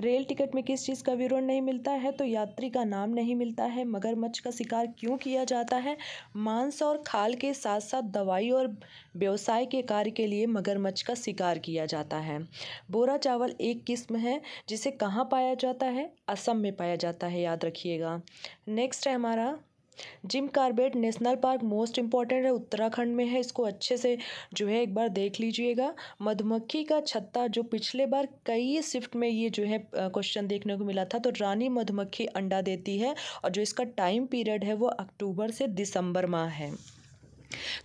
rail ticket में किस चीज़ का विवरण नहीं मिलता है तो यात्री का नाम नहीं मिलता है मगरमच्छ का शिकार क्यों किया जाता है मांस और खाल के साथ साथ दवाई और व्यवसाय के कार्य के लिए मगरमच्छ का शिकार किया जाता है बोरा चावल एक किस्म है जिसे कहाँ पाया जाता है असम में पाया जाता है याद रखिएगा नेक्स्ट है हमारा Jim Corbett National Park most important है उत्तराखंड में है इसको अच्छे से जो है एक बार देख लीजिएगा मधुमक्खी का छत्ता जो पिछले बार कई शिफ्ट में ये जो है क्वेश्चन देखने को मिला था तो रानी मधुमक्खी अंडा देती है और जो इसका टाइम पीरियड है वो अक्टूबर से दिसंबर माह है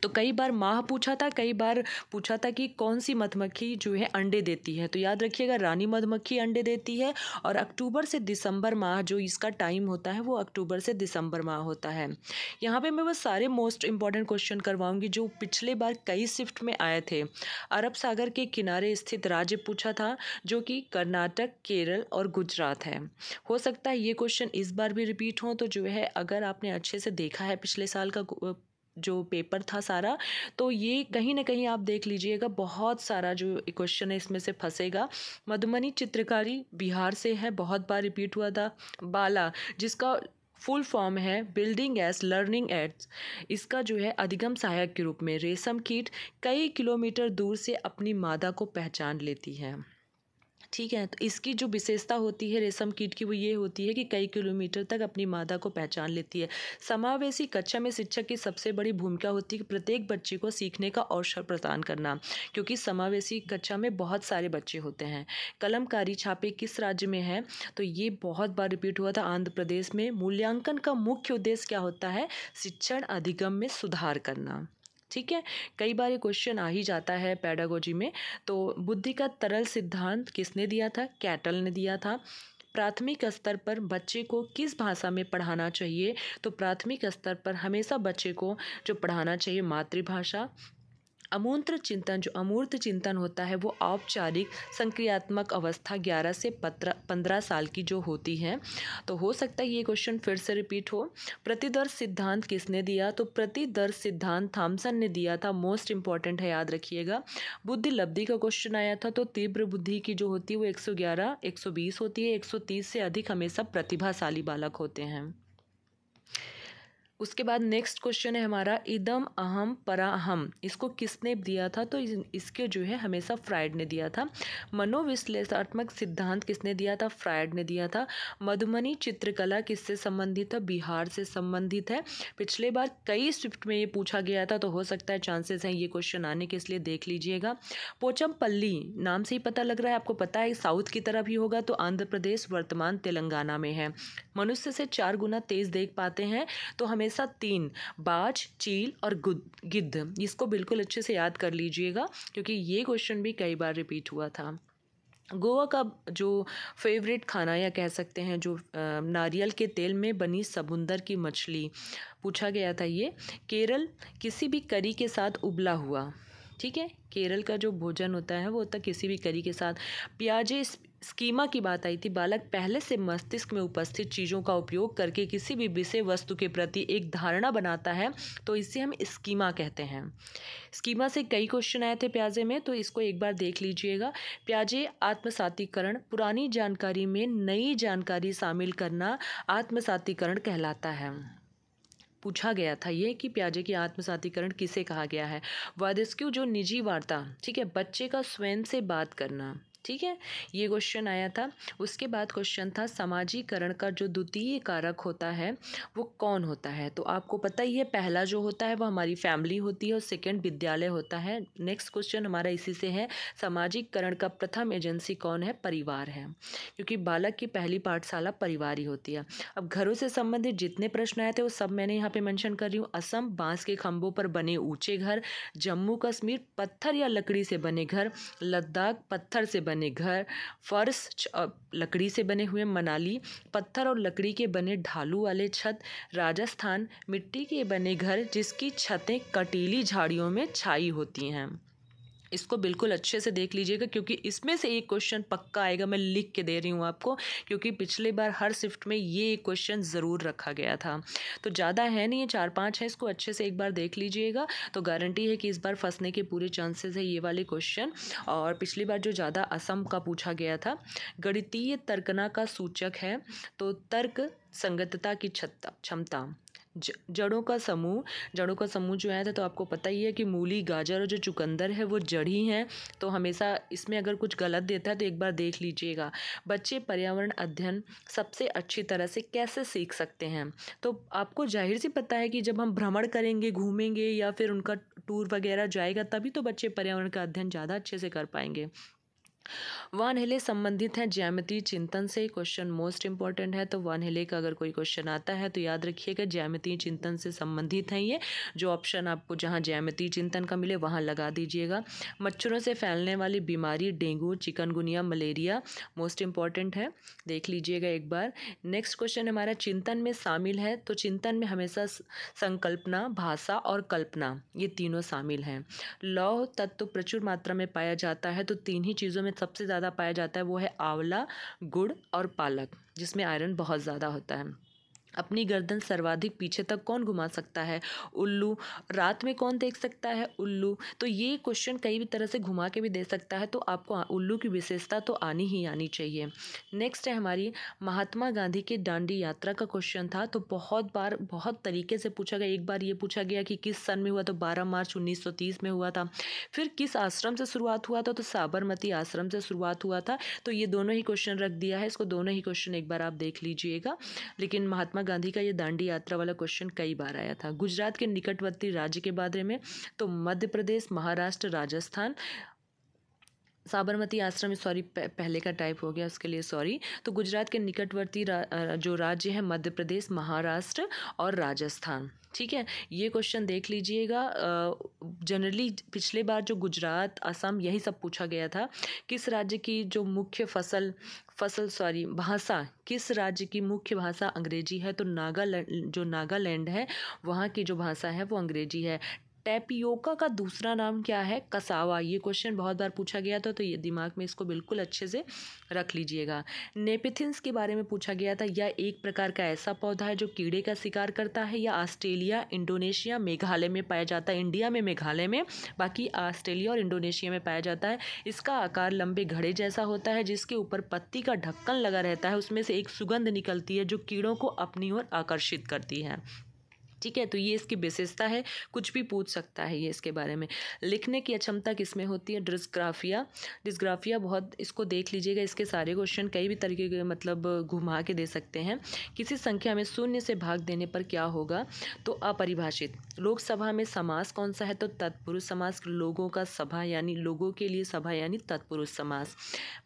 तो कई बार माह पूछा था कई बार पूछा था कि कौन सी मधुमक्खी जो है अंडे देती है तो याद रखिएगा रानी मधुमक्खी अंडे देती है और अक्टूबर से दिसंबर माह जो इसका टाइम होता है वो अक्टूबर से दिसंबर माह होता है यहाँ पे मैं वो सारे मोस्ट इंपॉर्टेंट क्वेश्चन करवाऊंगी जो पिछले बार कई शिफ्ट में आए थे अरब सागर के किनारे स्थित राज्य पूछा था जो कि कर्नाटक केरल और गुजरात है हो सकता है ये क्वेश्चन इस बार भी रिपीट हों तो जो है अगर आपने अच्छे से देखा है पिछले साल का जो पेपर था सारा तो ये कहीं ना कहीं आप देख लीजिएगा बहुत सारा जो क्वेश्चन है इसमें से फंसेगा मधुमनी चित्रकारी बिहार से है बहुत बार रिपीट हुआ था बाला जिसका फुल फॉर्म है बिल्डिंग एस लर्निंग एड्स इसका जो है अधिगम सहायक के रूप में रेशम कीट कई किलोमीटर दूर से अपनी मादा को पहचान लेती है ठीक है तो इसकी जो विशेषता होती है रेशम कीट की वो ये होती है कि कई किलोमीटर तक अपनी मादा को पहचान लेती है समावेशी कक्षा में शिक्षक की सबसे बड़ी भूमिका होती है कि प्रत्येक बच्चे को सीखने का अवसर प्रदान करना क्योंकि समावेशी कक्षा में बहुत सारे बच्चे होते हैं कलमकारी छापे किस राज्य में है तो ये बहुत बार रिपीट हुआ था आंध्र प्रदेश में मूल्यांकन का मुख्य उद्देश्य क्या होता है शिक्षण अधिगम में सुधार करना ठीक है कई बार ये क्वेश्चन आ ही जाता है पैडागोजी में तो बुद्धि का तरल सिद्धांत किसने दिया था कैटल ने दिया था प्राथमिक स्तर पर बच्चे को किस भाषा में पढ़ाना चाहिए तो प्राथमिक स्तर पर हमेशा बच्चे को जो पढ़ाना चाहिए मातृभाषा अमूर्त चिंतन जो अमूर्त चिंतन होता है वो औपचारिक संक्रियात्मक अवस्था 11 से पत्र पंद्रह साल की जो होती है तो हो सकता है ये क्वेश्चन फिर से रिपीट हो प्रतिदर्श सिद्धांत किसने दिया तो प्रतिदर्श सिद्धांत थाम्सन ने दिया था मोस्ट इंपॉर्टेंट है याद रखिएगा बुद्धि लब्धि का क्वेश्चन आया था तो तीव्र बुद्धि की जो होती है वो एक सौ होती है एक से अधिक हमेशा प्रतिभाशाली बालक होते हैं उसके बाद नेक्स्ट क्वेश्चन है हमारा इदम अहम पराहम इसको किसने दिया था तो इसके जो है हमेशा फ्राइड ने दिया था मनोविश्लेषणात्मक सिद्धांत किसने दिया था फ्राइड ने दिया था मधुमनी चित्रकला किससे संबंधित है बिहार से संबंधित है पिछले बार कई स्विफ्ट में ये पूछा गया था तो हो सकता है चांसेस हैं ये क्वेश्चन आने के इसलिए देख लीजिएगा पोचमपल्ली नाम से ही पता लग रहा है आपको पता है साउथ की तरफ ही होगा तो आंध्र प्रदेश वर्तमान तेलंगाना में है मनुष्य से चार गुना तेज देख पाते हैं तो हमेशा तीन बाज चील और गिद्ध इसको बिल्कुल अच्छे से याद कर लीजिएगा क्योंकि ये क्वेश्चन भी कई बार रिपीट हुआ था गोवा का जो फेवरेट खाना या कह सकते हैं जो नारियल के तेल में बनी समुंदर की मछली पूछा गया था ये केरल किसी भी करी के साथ उबला हुआ ठीक है केरल का जो भोजन होता है वो होता किसी भी करी के साथ प्याजे स्कीमा की बात आई थी बालक पहले से मस्तिष्क में उपस्थित चीज़ों का उपयोग करके किसी भी विषय वस्तु के प्रति एक धारणा बनाता है तो इसे हम स्कीमा कहते हैं स्कीमा से कई क्वेश्चन आए थे प्याजे में तो इसको एक बार देख लीजिएगा प्याजे आत्मसातीकरण पुरानी जानकारी में नई जानकारी शामिल करना आत्मसातीकरण कहलाता है पूछा गया था ये कि प्याजे की आत्मसातीकरण किसे कहा गया है वादिस्क्यू जो निजी वार्ता ठीक है बच्चे का स्वयं से बात करना ठीक है ये क्वेश्चन आया था उसके बाद क्वेश्चन था समाजीकरण का जो द्वितीय कारक होता है वो कौन होता है तो आपको पता ही है पहला जो होता है वो हमारी फैमिली होती है और सेकेंड विद्यालय होता है नेक्स्ट क्वेश्चन हमारा इसी से है समाजीकरण का प्रथम एजेंसी कौन है परिवार है क्योंकि बालक की पहली पाठशाला परिवार ही होती है अब घरों से संबंधित जितने प्रश्न आए थे वो सब मैंने यहाँ पे मेंशन कर रही हूँ असम बांस के खंभों पर बने ऊंचे घर जम्मू कश्मीर पत्थर या लकड़ी से बने घर लद्दाख पत्थर से बने बने घर फर्श लकड़ी से बने हुए मनाली पत्थर और लकड़ी के बने ढालू वाले छत राजस्थान मिट्टी के बने घर जिसकी छतें कटीली झाड़ियों में छाई होती हैं इसको बिल्कुल अच्छे से देख लीजिएगा क्योंकि इसमें से एक क्वेश्चन पक्का आएगा मैं लिख के दे रही हूँ आपको क्योंकि पिछले बार हर शिफ्ट में ये एक क्वेश्चन ज़रूर रखा गया था तो ज़्यादा है नहीं ये चार पाँच है इसको अच्छे से एक बार देख लीजिएगा तो गारंटी है कि इस बार फंसने के पूरे चांसेस है ये वाले क्वेश्चन और पिछली बार जो ज़्यादा असम का पूछा गया था गणितीय तर्कना का सूचक है तो तर्क संगतता की क्षमता जड़ों का समूह जड़ों का समूह जो है तो आपको पता ही है कि मूली गाजर और जो चुकंदर है वो जड़ ही हैं तो हमेशा इसमें अगर कुछ गलत देता है तो एक बार देख लीजिएगा बच्चे पर्यावरण अध्ययन सबसे अच्छी तरह से कैसे सीख सकते हैं तो आपको जाहिर सी पता है कि जब हम भ्रमण करेंगे घूमेंगे या फिर उनका टूर वगैरह जाएगा तभी तो बच्चे पर्यावरण का अध्ययन ज़्यादा अच्छे से कर पाएंगे वन हिले संबंधित हैं ज्यामिति चिंतन से क्वेश्चन मोस्ट इंपॉर्टेंट है तो वन हिले का अगर कोई क्वेश्चन आता है तो याद रखिएगा ज्यामिति चिंतन से संबंधित हैं ये जो ऑप्शन आपको जहाँ ज्यामिति चिंतन का मिले वहाँ लगा दीजिएगा मच्छरों से फैलने वाली बीमारी dengue chikungunya malaria most important है देख लीजिएगा एक बार नेक्स्ट क्वेश्चन हमारा चिंतन में शामिल है तो चिंतन में हमेशा संकल्पना भाषा और कल्पना ये तीनों शामिल हैं लौह तत्व प्रचुर मात्रा में पाया जाता है तो तीन ही चीज़ों में सबसे ज़्यादा पाया जाता है वो है आंवला गुड़ और पालक जिसमें आयरन बहुत ज़्यादा होता है अपनी गर्दन सर्वाधिक पीछे तक कौन घुमा सकता है उल्लू रात में कौन देख सकता है उल्लू तो ये क्वेश्चन कई भी तरह से घुमा के भी दे सकता है तो आपको उल्लू की विशेषता तो आनी ही आनी चाहिए नेक्स्ट है हमारी महात्मा गांधी की डांडी यात्रा का क्वेश्चन था तो बहुत बार बहुत तरीके से पूछा गया एक बार ये पूछा गया कि किस सन में हुआ तो बारह मार्च उन्नीस में हुआ था फिर किस आश्रम से शुरुआत हुआ था तो साबरमती आश्रम से शुरुआत हुआ था तो ये दोनों ही क्वेश्चन रख दिया है इसको दोनों ही क्वेश्चन एक बार आप देख लीजिएगा लेकिन महात्मा गांधी का ये दांडी यात्रा वाला क्वेश्चन कई बार आया था गुजरात के निकटवर्ती राज्य के बारे में तो मध्य प्रदेश महाराष्ट्र राजस्थान साबरमती आश्रम सॉरी पहले का टाइप हो गया उसके लिए सॉरी तो गुजरात के निकटवर्ती रा, जो राज्य है मध्य प्रदेश महाराष्ट्र और राजस्थान ठीक है ये क्वेश्चन देख लीजिएगा जनरली पिछले बार जो गुजरात असम यही सब पूछा गया था किस राज्य की जो मुख्य फसल फसल सॉरी भाषा किस राज्य की मुख्य भाषा अंग्रेजी है तो नागालैंड जो नागालैंड है वहाँ की जो भाषा है वो अंग्रेजी है टैपियोका का दूसरा नाम क्या है कसावा ये क्वेश्चन बहुत बार पूछा गया था तो ये दिमाग में इसको बिल्कुल अच्छे से रख लीजिएगा नेपिथिन्स के बारे में पूछा गया था यह एक प्रकार का ऐसा पौधा है जो कीड़े का शिकार करता है यह ऑस्ट्रेलिया इंडोनेशिया मेघालय में पाया जाता है इंडिया में मेघालय में बाकी ऑस्ट्रेलिया और इंडोनेशिया में पाया जाता है इसका आकार लंबे घड़े जैसा होता है जिसके ऊपर पत्ती का ढक्कन लगा रहता है उसमें से एक सुगंध निकलती है जो कीड़ों को अपनी ओर आकर्षित करती है ठीक है तो ये इसकी विशेषता है कुछ भी पूछ सकता है ये इसके बारे में लिखने की अक्षमता किसमें होती है डिस्ग्राफिया डिस्ग्राफिया बहुत इसको देख लीजिएगा इसके सारे क्वेश्चन कई भी तरीके के मतलब घुमा के दे सकते हैं किसी संख्या में शून्य से भाग देने पर क्या होगा तो अपरिभाषित लोकसभा में समास कौन सा है तो तत्पुरुष समास लोगों का सभा यानी लोगों के लिए सभा यानी तत्पुरुष समास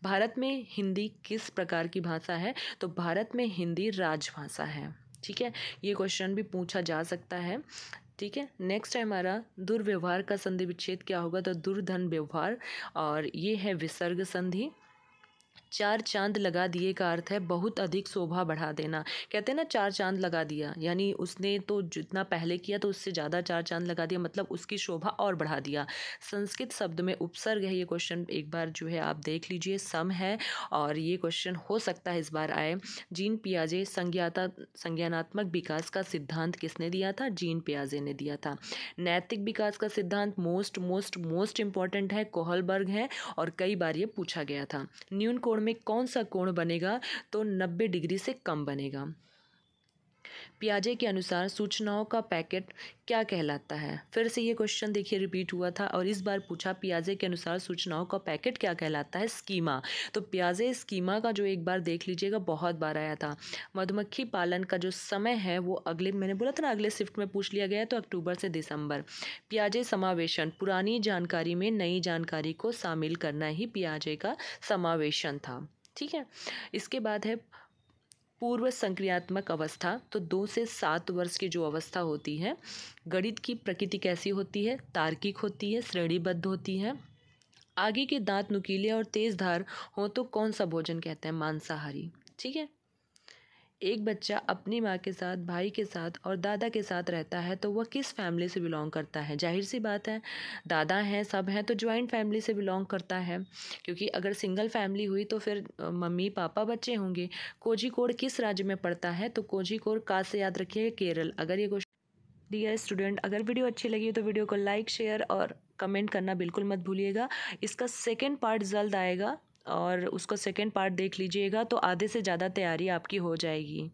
भारत में हिंदी किस प्रकार की भाषा है तो भारत में हिंदी राजभाषा है ठीक है ये क्वेश्चन भी पूछा जा सकता है ठीक है नेक्स्ट है हमारा दुर्व्यवहार का संधि विच्छेद क्या होगा तो दुर्धन व्यवहार और ये है विसर्ग संधि चार चांद लगा दिए का अर्थ है बहुत अधिक शोभा बढ़ा देना कहते हैं ना चार चांद लगा दिया यानी उसने तो जितना पहले किया तो उससे ज़्यादा चार चांद लगा दिया मतलब उसकी शोभा और बढ़ा दिया संस्कृत शब्द में उपसर्ग है ये क्वेश्चन एक बार जो है आप देख लीजिए सम है और ये क्वेश्चन हो सकता है इस बार आए जीन पियाजे संज्ञाता संज्ञानात्मक विकास का सिद्धांत किसने दिया था जीन पियाजे ने दिया था नैतिक विकास का सिद्धांत मोस्ट मोस्ट मोस्ट इंपॉर्टेंट है कोहलबर्ग है और कई बार ये पूछा गया था न्यून में कौन सा कोण बनेगा तो नब्बे डिग्री से कम बनेगा पियाजे के अनुसार सूचनाओं का पैकेट क्या कहलाता है फिर से ये क्वेश्चन देखिए रिपीट हुआ था और इस बार पूछा पियाजे के अनुसार सूचनाओं का पैकेट क्या कहलाता है स्कीमा तो पियाजे स्कीमा का जो एक बार देख लीजिएगा बहुत बार आया था मधुमक्खी पालन का जो समय है वो अगले मैंने बोला था ना अगले शिफ्ट में पूछ लिया गया तो अक्टूबर से दिसंबर पियाजे समावेशन पुरानी जानकारी में नई जानकारी को शामिल करना ही पियाजे का समावेशन था ठीक है इसके बाद है पूर्व संक्रियात्मक अवस्था तो दो से सात वर्ष की जो अवस्था होती है गणित की प्रकृति कैसी होती है तार्किक होती है श्रेणीबद्ध होती है आगे के दांत नुकीले और तेज धार हों तो कौन सा भोजन कहते हैं मांसाहारी ठीक है एक बच्चा अपनी माँ के साथ भाई के साथ और दादा के साथ रहता है तो वह किस फैमिली से बिलोंग करता है जाहिर सी बात है दादा हैं सब हैं तो ज्वाइंट फैमिली से बिलोंग करता है क्योंकि अगर सिंगल फैमिली हुई तो फिर मम्मी पापा बच्चे होंगे कोझिकोड किस राज्य में पड़ता है तो कोझिकोड का से याद रखिए केरल अगर ये क्वेश्चन डियर स्टूडेंट अगर वीडियो अच्छी लगी तो वीडियो को लाइक शेयर और कमेंट करना बिल्कुल मत भूलिएगा इसका सेकेंड पार्ट जल्द आएगा और उसका सेकेंड पार्ट देख लीजिएगा तो आधे से ज़्यादा तैयारी आपकी हो जाएगी